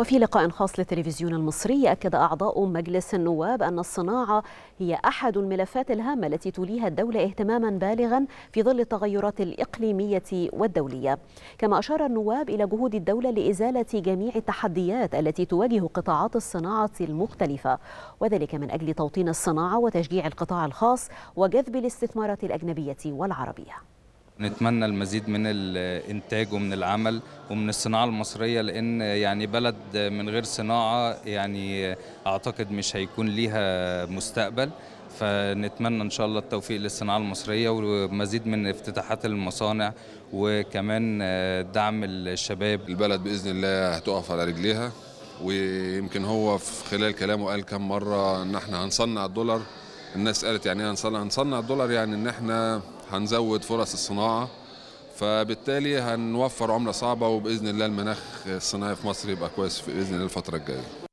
وفي لقاء خاص للتلفزيون المصري أكد أعضاء مجلس النواب أن الصناعة هي أحد الملفات الهامة التي توليها الدولة اهتماما بالغا في ظل التغيرات الإقليمية والدولية كما أشار النواب إلى جهود الدولة لإزالة جميع التحديات التي تواجه قطاعات الصناعة المختلفة وذلك من أجل توطين الصناعة وتشجيع القطاع الخاص وجذب الاستثمارات الأجنبية والعربية نتمنى المزيد من الانتاج ومن العمل ومن الصناعه المصريه لان يعني بلد من غير صناعه يعني اعتقد مش هيكون ليها مستقبل فنتمنى ان شاء الله التوفيق للصناعه المصريه ومزيد من افتتاحات المصانع وكمان دعم الشباب البلد باذن الله هتقف على رجليها ويمكن هو في خلال كلامه قال كم مره ان احنا هنصنع الدولار الناس قالت يعني ايه هنصنع هنصنع الدولار يعني ان احنا هنزود فرص الصناعه فبالتالي هنوفر عمله صعبه وباذن الله المناخ الصناعي في مصر يبقى كويس باذن الله الفتره الجايه